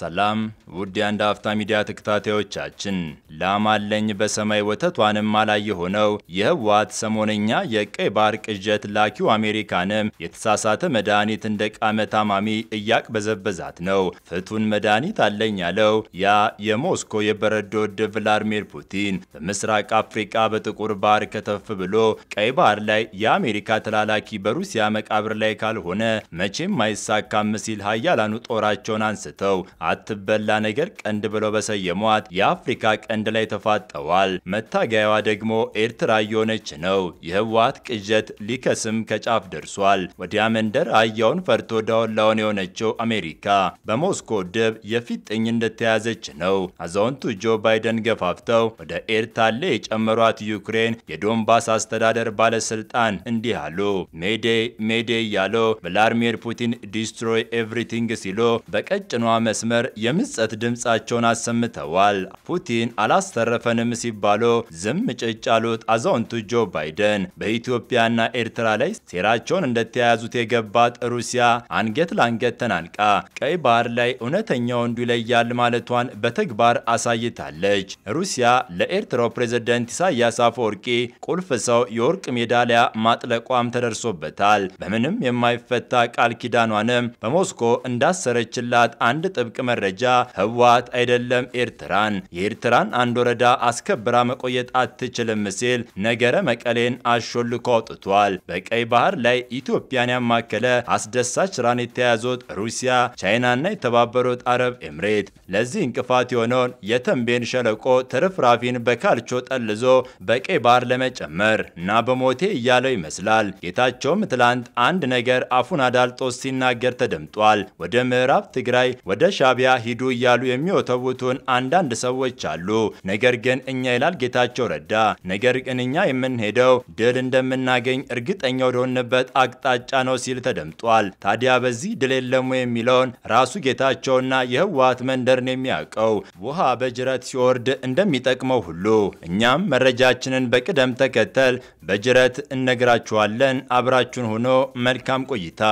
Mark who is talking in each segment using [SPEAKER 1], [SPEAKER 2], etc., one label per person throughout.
[SPEAKER 1] ሰላም ውድ የአንድ አፍታ ሚዲያ ተከታታዮቻችን፣ ላም አለኝ በሰማይ ወተቷንም ማላይ የሆነው የህወሓት ሰሞነኛ የቀይ ባህር ቅዠት ላኪው አሜሪካንም የተሳሳተ መድኃኒት እንደ ቃመ ታማሚ እያቅበዘበዛት ነው። ፍቱን መድኃኒት አለኝ ያለው ያ የሞስኮ የበረዶ ወደ ቭላድሚር ፑቲን በምስራቅ አፍሪካ በጥቁር ባህር ከተፍ ብሎ ቀይ ባህር ላይ የአሜሪካ ተላላኪ በሩሲያ መቃብር ላይ ካልሆነ መቼም አይሳካም ሲል ሀያላኑ ጦራቸውን አንስተው አትበላ ነገር ቀንድ ብለው በሰየሟት የአፍሪካ ቀንድ ላይ ተፋጠዋል። መታገያዋ ደግሞ ኤርትራ እየሆነች ነው። የህወሓት ቅዠት ሊከስም ከጫፍ ደርሷል። ወዲያ መንደር አህያውን ፈርቶ ዳወላውን የሆነችው አሜሪካ በሞስኮ ወደብ የፊጥኝ እንደተያዘች ነው። አዛውንቱ ጆ ባይደን ገፋፍተው ወደ ኤርታሌ የጨመሯት ዩክሬን የዶንባስ አስተዳደር ባለስልጣን እንዲህ አሉ። ሜዴ ሜዴ እያሉ ቭላድሚር ፑቲን ዲስትሮይ ኤቭሪቲንግ ሲሉ በቀጭኗ መስመር ጭምር የምጸት ድምፃቸውን አሰምተዋል። ፑቲን አላስተረፈንም ሲባሉ ዝም ጭጭ ያሉት አዛውንቱ ጆ ባይደን በኢትዮጵያና ኤርትራ ላይ ሴራቸውን እንደተያያዙት የገባት ሩሲያ አንገት ለአንገት ተናንቃ ቀይ ባህር ላይ እውነተኛ ወንዱ ይለያል ማለቷን በተግባር አሳይታለች። ሩሲያ ለኤርትራው ፕሬዝደንት ኢሳያስ አፈወርቂ ቁልፍ ሰው የወርቅ ሜዳሊያ ማጥለቋም ተደርሶበታል። በምንም የማይፈታ ቃል ኪዳኗንም በሞስኮ እንዳሰረችላት አንድ ጥብቅ መረጃ ህወሓት አይደለም ኤርትራን የኤርትራን አንድ ወረዳ አስከብራ መቆየት አትችልም ሲል ነገረ መቀሌን አሾልኮ አውጥቷል። በቀይ ባህር ላይ ኢትዮጵያን ያማከለ አስደሳች ስራን የተያዙት ሩሲያ፣ ቻይናና የተባበሩት አረብ ኤምሬት ለዚህ እንቅፋት የሆነውን የተንቤን ሸለቆ ትርፍራፊን በካልቾ ጠልዞ በቀይ ባህር ለመጨመር እና በሞቴ እያለው ይመስላል። ጌታቸውም ትላንት አንድ ነገር አፉን አዳልጦ ሲናገር ተደምጧል። ወደ ምዕራብ ትግራይ ወደ ሻ ጣቢያ ሂዱ እያሉ የሚወተውቱን አንዳንድ ሰዎች አሉ። ነገር ግን እኛ ይላል ጌታቸው ረዳ፣ ነገር ግን እኛ የምንሄደው ድል እንደምናገኝ እርግጠኛ ወደሆንበት አቅጣጫ ነው ሲል ተደምጧል። ታዲያ በዚህ ድል የለሙ የሚለውን ራሱ ጌታቸውና የህወሀት መንደርን የሚያውቀው ውሃ በጅረት ሲወርድ እንደሚጠቅመው ሁሉ እኛም መረጃችንን በቅደም ተከተል በጅረት እነግራችኋለን። አብራችሁን ሆኖ መልካም ቆይታ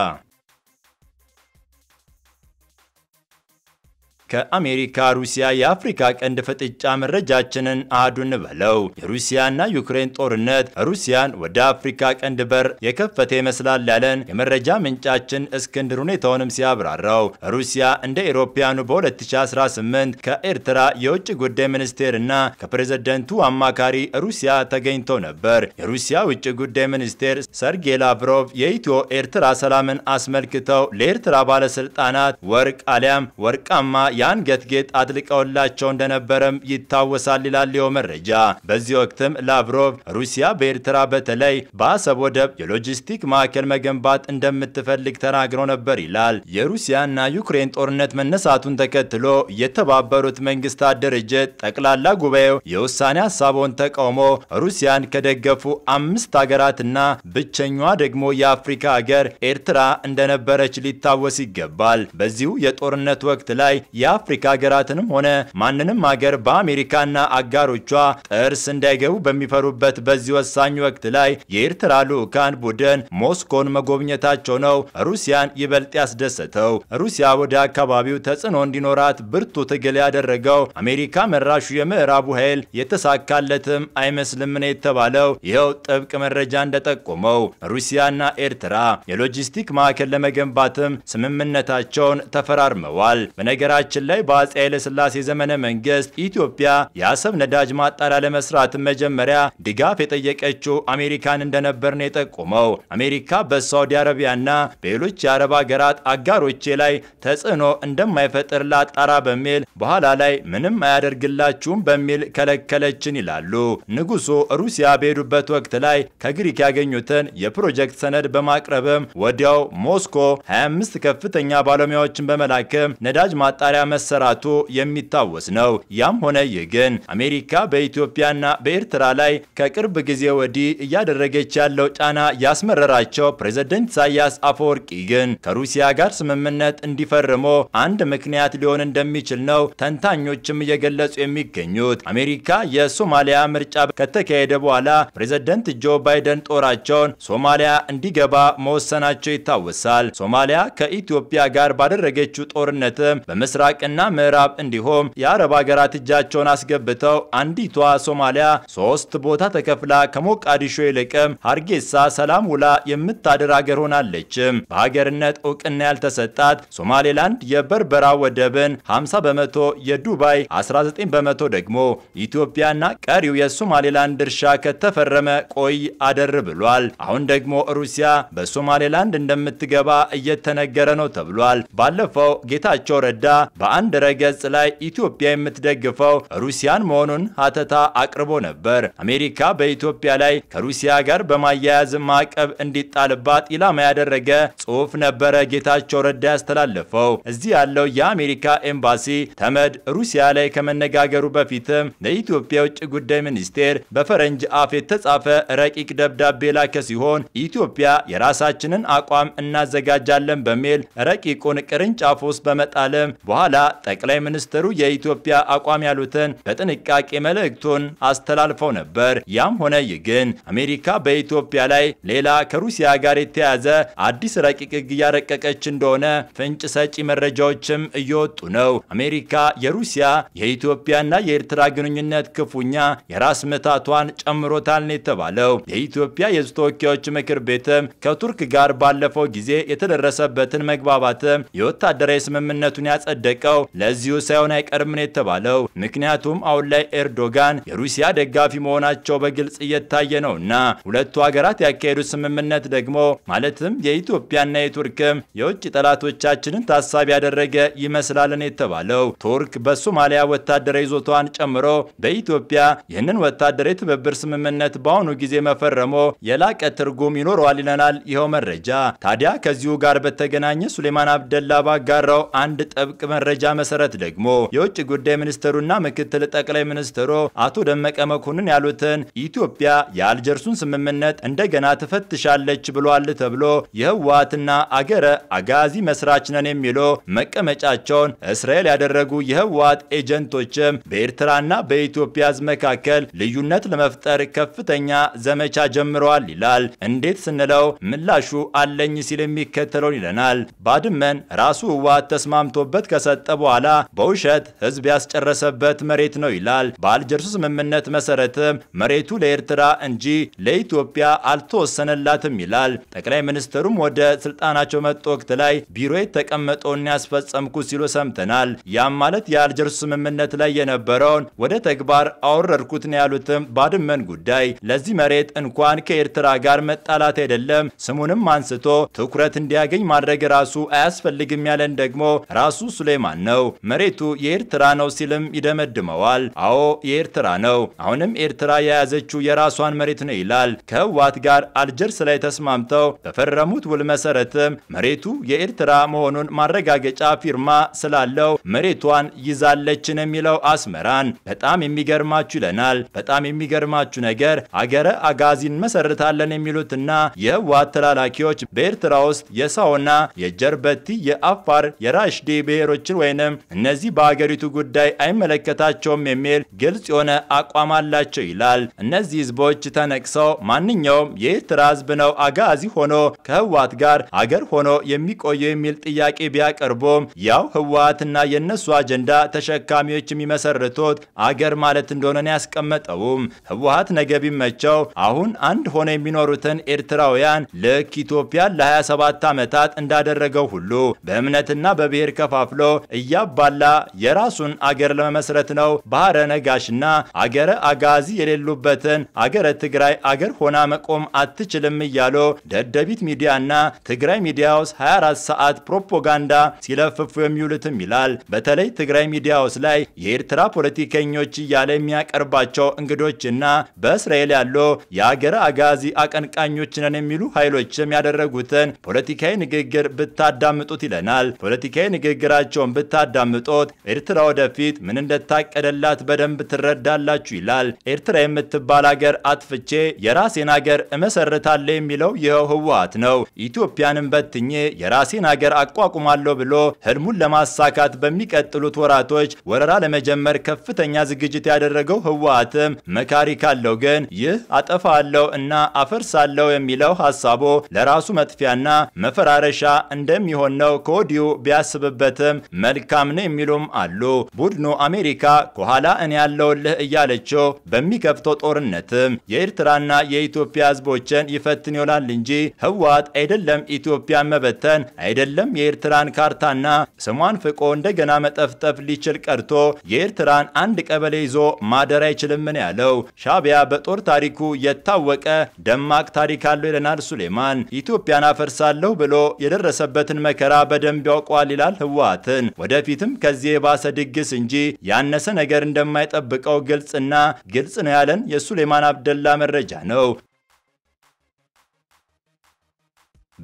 [SPEAKER 1] ከአሜሪካ ሩሲያ የአፍሪካ ቀንድ ፍጥጫ መረጃችንን አህዱን በለው። የሩሲያና ዩክሬን ጦርነት ሩሲያን ወደ አፍሪካ ቀንድ በር የከፈተ ይመስላል ያለን የመረጃ ምንጫችን እስክንድር ሁኔታውንም ሲያብራራው ሩሲያ እንደ ኤሮፓያኑ በ2018 ከኤርትራ የውጭ ጉዳይ ሚኒስቴርና ከፕሬዝደንቱ አማካሪ ሩሲያ ተገኝተው ነበር። የሩሲያ ውጭ ጉዳይ ሚኒስቴር ሰርጌይ ላቭሮቭ የኢትዮ ኤርትራ ሰላምን አስመልክተው ለኤርትራ ባለስልጣናት ወርቅ አሊያም ወርቃማ ያን ጌጥ አጥልቀውላቸው እንደነበረም ይታወሳል ይላል ይኸው መረጃ። በዚህ ወቅትም ላቭሮቭ ሩሲያ በኤርትራ በተለይ በአሰብ ወደብ የሎጂስቲክ ማዕከል መገንባት እንደምትፈልግ ተናግረው ነበር ይላል። የሩሲያና ዩክሬን ጦርነት መነሳቱን ተከትሎ የተባበሩት መንግስታት ድርጅት ጠቅላላ ጉባኤው የውሳኔ ሀሳቡን ተቃውሞ ሩሲያን ከደገፉ አምስት ሀገራትና ብቸኛዋ ደግሞ የአፍሪካ ሀገር ኤርትራ እንደነበረች ሊታወስ ይገባል። በዚሁ የጦርነት ወቅት ላይ ያ የአፍሪካ ሀገራትንም ሆነ ማንንም ሀገር በአሜሪካና አጋሮቿ ጥርስ እንዳይገቡ በሚፈሩበት በዚህ ወሳኝ ወቅት ላይ የኤርትራ ልዑካን ቡድን ሞስኮን መጎብኘታቸው ነው ሩሲያን ይበልጥ ያስደሰተው። ሩሲያ ወደ አካባቢው ተጽዕኖ እንዲኖራት ብርቱ ትግል ያደረገው አሜሪካ መራሹ የምዕራቡ ኃይል የተሳካለትም አይመስልም ነው የተባለው። ይኸው ጥብቅ መረጃ እንደጠቆመው ሩሲያና ኤርትራ የሎጂስቲክ ማዕከል ለመገንባትም ስምምነታቸውን ተፈራርመዋል። በነገራችን በነገራችን ላይ ኃይለ ኃይለሥላሴ ዘመነ መንግስት ኢትዮጵያ የአሰብ ነዳጅ ማጣሪያ ለመስራት መጀመሪያ ድጋፍ የጠየቀችው አሜሪካን እንደነበር ነው የጠቆመው። አሜሪካ በሳውዲ አረቢያና በሌሎች የአረብ አገራት አጋሮቼ ላይ ተጽዕኖ እንደማይፈጥር ላጣራ በሚል በኋላ ላይ ምንም አያደርግላችሁም በሚል ከለከለችን ይላሉ። ንጉሱ ሩሲያ በሄዱበት ወቅት ላይ ከግሪክ ያገኙትን የፕሮጀክት ሰነድ በማቅረብም ወዲያው ሞስኮ 25 ከፍተኛ ባለሙያዎችን በመላክም ነዳጅ ማጣሪያ መሰራቱ የሚታወስ ነው። ያም ሆነ ይህ ግን አሜሪካ በኢትዮጵያና በኤርትራ ላይ ከቅርብ ጊዜ ወዲህ እያደረገች ያለው ጫና ያስመረራቸው ፕሬዝደንት ኢሳያስ አፈወርቂ ግን ከሩሲያ ጋር ስምምነት እንዲፈርሞ አንድ ምክንያት ሊሆን እንደሚችል ነው ተንታኞችም እየገለጹ የሚገኙት። አሜሪካ የሶማሊያ ምርጫ ከተካሄደ በኋላ ፕሬዝደንት ጆ ባይደን ጦራቸውን ሶማሊያ እንዲገባ መወሰናቸው ይታወሳል። ሶማሊያ ከኢትዮጵያ ጋር ባደረገችው ጦርነትም በምስራቅ ምስራቅና ምዕራብ እንዲሁም የአረብ ሀገራት እጃቸውን አስገብተው አንዲቷ ሶማሊያ ሶስት ቦታ ተከፍላ ከሞቃዲሾ ይልቅም ሀርጌሳ ሰላም ውላ የምታድር ሀገር ሆናለችም። በሀገርነት እውቅና ያልተሰጣት ሶማሌላንድ የበርበራ ወደብን 50 በመቶ፣ የዱባይ 19 በመቶ ደግሞ ኢትዮጵያና ቀሪው የሶማሌላንድ ድርሻ ከተፈረመ ቆይ አደር ብሏል። አሁን ደግሞ ሩሲያ በሶማሌላንድ እንደምትገባ እየተነገረ ነው ተብሏል። ባለፈው ጌታቸው ረዳ በአንድ ረገጽ ላይ ኢትዮጵያ የምትደግፈው ሩሲያን መሆኑን ሀተታ አቅርቦ ነበር። አሜሪካ በኢትዮጵያ ላይ ከሩሲያ ጋር በማያያዝ ማዕቀብ እንዲጣልባት ኢላማ ያደረገ ጽሑፍ ነበረ ጌታቸው ረዳ ያስተላለፈው። እዚህ ያለው የአሜሪካ ኤምባሲ ተመድ ሩሲያ ላይ ከመነጋገሩ በፊትም ለኢትዮጵያ ውጭ ጉዳይ ሚኒስቴር በፈረንጅ አፍ የተጻፈ ረቂቅ ደብዳቤ ላከ ሲሆን ኢትዮጵያ የራሳችንን አቋም እናዘጋጃለን በሚል ረቂቁን ቅርንጫፍ ውስጥ በመጣልም በኋላ በኋላ ጠቅላይ ሚኒስትሩ የኢትዮጵያ አቋም ያሉትን በጥንቃቄ መልእክቱን አስተላልፈው ነበር። ያም ሆነ ይህ ግን አሜሪካ በኢትዮጵያ ላይ ሌላ ከሩሲያ ጋር የተያዘ አዲስ ረቂቅ ሕግ እያረቀቀች እንደሆነ ፍንጭ ሰጪ መረጃዎችም እየወጡ ነው። አሜሪካ የሩሲያ የኢትዮጵያና የኤርትራ ግንኙነት ክፉኛ የራስ ምታቷን ጨምሮታል ነው የተባለው። የኢትዮጵያ የሕዝብ ተወካዮች ምክር ቤትም ከቱርክ ጋር ባለፈው ጊዜ የተደረሰበትን መግባባትም የወታደራዊ ስምምነቱን ያጸደቀ የሚጠይቀው ለዚሁ ሳይሆን አይቀርም ነው የተባለው። ምክንያቱም አሁን ላይ ኤርዶጋን የሩሲያ ደጋፊ መሆናቸው በግልጽ እየታየ ነውና ሁለቱ ሀገራት ያካሄዱት ስምምነት ደግሞ ማለትም የኢትዮጵያና የቱርክም የውጭ ጠላቶቻችንን ታሳቢ ያደረገ ይመስላልን የተባለው ቱርክ በሶማሊያ ወታደራዊ ይዞታዋን ጨምሮ በኢትዮጵያ ይህንን ወታደራዊ ትብብር ስምምነት በአሁኑ ጊዜ መፈረሞ የላቀ ትርጉም ይኖረዋል ይለናል ይኸው መረጃ። ታዲያ ከዚሁ ጋር በተገናኘ ሱሌማን አብደላ ባጋራው አንድ ጥብቅ መረጃ መረጃ መሰረት ደግሞ የውጭ ጉዳይ ሚኒስትሩና ምክትል ጠቅላይ ሚኒስትሩ አቶ ደመቀ መኮንን ያሉትን ኢትዮጵያ የአልጀርሱን ስምምነት እንደገና ትፈትሻለች ብሏል ተብሎ የህወሓትና አገረ አጋዚ መስራች ነን የሚሉ መቀመጫቸውን እስራኤል ያደረጉ የህወሓት ኤጀንቶችም በኤርትራና በኢትዮጵያ ህዝብ መካከል ልዩነት ለመፍጠር ከፍተኛ ዘመቻ ጀምረዋል ይላል። እንዴት ስንለው ምላሹ አለኝ ሲል የሚከተለውን ይለናል። ባድመን ራሱ ህወሓት ተስማምቶበት ከሰጠ ከተሰጠ በኋላ በውሸት ህዝብ ያስጨረሰበት መሬት ነው ይላል። በአልጀርሱ ስምምነት መሰረትም መሬቱ ለኤርትራ እንጂ ለኢትዮጵያ አልተወሰነላትም ይላል። ጠቅላይ ሚኒስትሩም ወደ ስልጣናቸው መጡ ወቅት ላይ ቢሮ የተቀመጠውን ያስፈጸምኩ ሲሉ ሰምተናል። ያም ማለት የአልጀርሱ ስምምነት ላይ የነበረውን ወደ ተግባር አወረድኩት ነው ያሉትም ባድመን ጉዳይ ለዚህ መሬት እንኳን ከኤርትራ ጋር መጣላት አይደለም ስሙንም አንስቶ ትኩረት እንዲያገኝ ማድረግ ራሱ አያስፈልግም ያለን ደግሞ ራሱ ሱሌማን የማን ነው? መሬቱ የኤርትራ ነው ሲልም ይደመድመዋል። አዎ የኤርትራ ነው፣ አሁንም ኤርትራ የያዘችው የራሷን መሬት ነው ይላል። ከህዋት ጋር አልጀርስ ላይ ተስማምተው በፈረሙት ውል መሰረትም መሬቱ የኤርትራ መሆኑን ማረጋገጫ ፊርማ ስላለው መሬቷን ይዛለች ነው የሚለው አስመራን። በጣም የሚገርማችሁ ይለናል። በጣም የሚገርማችሁ ነገር አገረ አጋዚ እንመሰርታለን የሚሉትና የህዋት ተላላኪዎች በኤርትራ ውስጥ የሳውና፣ የጀርበቲ፣ የአፋር፣ የራሽዴ ብሔሮችን የሚችል ወይንም እነዚህ በሀገሪቱ ጉዳይ አይመለከታቸውም የሚል ግልጽ የሆነ አቋም አላቸው ይላል። እነዚህ ህዝቦች ተነቅሰው ማንኛውም የኤርትራ ህዝብ ነው አጋዚ ሆኖ ከህወሀት ጋር አገር ሆኖ የሚቆየው የሚል ጥያቄ ቢያቀርቡም ያው ህወሀትና የእነሱ አጀንዳ ተሸካሚዎች የሚመሰርቱት አገር ማለት እንደሆነ ያስቀመጠውም። ህወሀት ነገ ቢመቸው አሁን አንድ ሆነ የሚኖሩትን ኤርትራውያን ልክ ኢትዮጵያን ለ27 ዓመታት እንዳደረገው ሁሉ በእምነትና በብሔር ከፋፍሎ እያባላ የራሱን አገር ለመመስረት ነው። ባህረ ነጋሽና አገረ አጋዚ የሌሉበትን አገረ ትግራይ አገር ሆና መቆም አትችልም እያሉ ደደቢት ሚዲያና ትግራይ ሚዲያ ውስጥ 24 ሰዓት ፕሮፓጋንዳ ሲለፍፉ የሚውሉትም ይላል። በተለይ ትግራይ ሚዲያ ውስጥ ላይ የኤርትራ ፖለቲከኞች እያለ የሚያቀርባቸው እንግዶችና በእስራኤል ያሉ የአገረ አጋዚ አቀንቃኞች ነን የሚሉ ኃይሎችም ያደረጉትን ፖለቲካዊ ንግግር ብታዳምጡት ይለናል። ፖለቲካዊ ንግግራቸውን ቪዲዮውን ብታዳምጡት ኤርትራ ወደፊት ምን እንደታቀደላት በደንብ ትረዳላችሁ ይላል። ኤርትራ የምትባል አገር አጥፍቼ የራሴን አገር እመሰርታለሁ የሚለው ይኸው ህወሓት ነው። ኢትዮጵያንም በትኜ የራሴን አገር አቋቁማለሁ ብሎ ህልሙን ለማሳካት በሚቀጥሉት ወራቶች ወረራ ለመጀመር ከፍተኛ ዝግጅት ያደረገው ህወሓትም መካሪ ካለው ግን ይህ አጠፋለሁ እና አፈርሳለሁ የሚለው ሀሳቦ ለራሱ መጥፊያና መፈራረሻ እንደሚሆን ነው ከወዲሁ ቢያስብበትም መልካም ነው የሚሉም አሉ። ቡድኑ አሜሪካ ከኋላ እኔ ያለውልህ እያለችው በሚከፍተው ጦርነትም የኤርትራና የኢትዮጵያ ህዝቦችን ይፈትን ይውላል እንጂ ህወሓት አይደለም ኢትዮጵያን መበተን አይደለም የኤርትራን ካርታና ስሟን ፍቆ እንደገና መጠፍጠፍ ሊችል ቀርቶ የኤርትራን አንድ ቀበሌ ይዞ ማደር አይችልም ያለው። ሻቢያ በጦር ታሪኩ የታወቀ ደማቅ ታሪክ አለው ይለናል ሱሌማን። ኢትዮጵያን አፈርሳለሁ ብሎ የደረሰበትን መከራ በደንብ ያውቋል ይላል ህወሓትን። ወደፊትም ከዚህ የባሰ ድግስ እንጂ ያነሰ ነገር እንደማይጠብቀው ግልጽና ግልጽ ነው ያለን የሱሌማን አብደላ መረጃ ነው።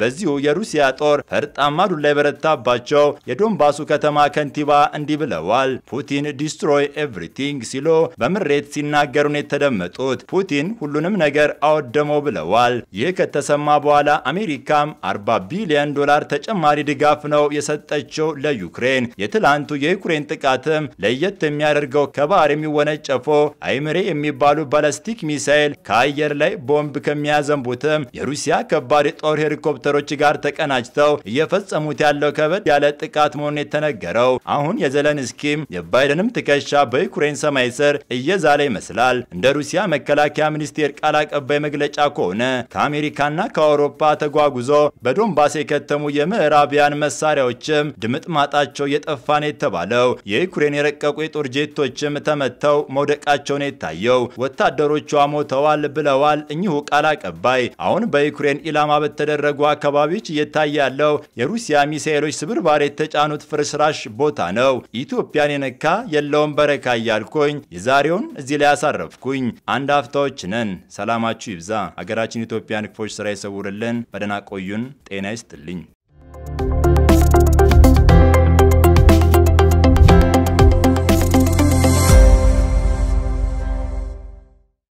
[SPEAKER 1] በዚሁ የሩሲያ ጦር ፈርጣማ ዱላ የበረታባቸው የዶንባሱ ከተማ ከንቲባ እንዲህ ብለዋል። ፑቲን ዲስትሮይ ኤቭሪቲንግ ሲሉ በምሬት ሲናገሩ ነው የተደመጡት። ፑቲን ሁሉንም ነገር አወደመው ብለዋል። ይህ ከተሰማ በኋላ አሜሪካም 40 ቢሊዮን ዶላር ተጨማሪ ድጋፍ ነው የሰጠችው ለዩክሬን። የትላንቱ የዩክሬን ጥቃትም ለየት የሚያደርገው ከባህር የሚወነጨፎ አይምሬ የሚባሉ ባላስቲክ ሚሳኤል ከአየር ላይ ቦምብ ከሚያዘንቡትም የሩሲያ ከባድ የጦር ሄሊኮፕተር ወታደሮች ጋር ተቀናጅተው እየፈጸሙት ያለው ከበድ ያለ ጥቃት መሆኑን የተነገረው አሁን የዘለንስኪም የባይደንም ትከሻ በዩክሬን ሰማይ ስር እየዛለ ይመስላል። እንደ ሩሲያ መከላከያ ሚኒስቴር ቃል አቀባይ መግለጫ ከሆነ ከአሜሪካና ከአውሮፓ ተጓጉዞ በዶንባስ የከተሙ የምዕራቢያን መሳሪያዎችም ድምጥ ማጣቸው እየጠፋ ነው የተባለው። የዩክሬን የረቀቁ የጦር ጄቶችም ተመተው መውደቃቸውን የታየው። ወታደሮቿ ሞተዋል ብለዋል እኚሁ ቃል አቀባይ። አሁን በዩክሬን ኢላማ በተደረጉ አካባቢዎች እየታየ ያለው የሩሲያ ሚሳኤሎች ስብርባር የተጫኑት ፍርስራሽ ቦታ ነው። ኢትዮጵያን የነካ የለውም በረካ እያልኩኝ የዛሬውን እዚህ ላይ ያሳረፍኩኝ። አንድ አፍታዎች ነን። ሰላማችሁ ይብዛ። ሀገራችን ኢትዮጵያን ክፎች ስራ ይሰውርልን። በደህና ቆዩን። ጤና ይስጥልኝ።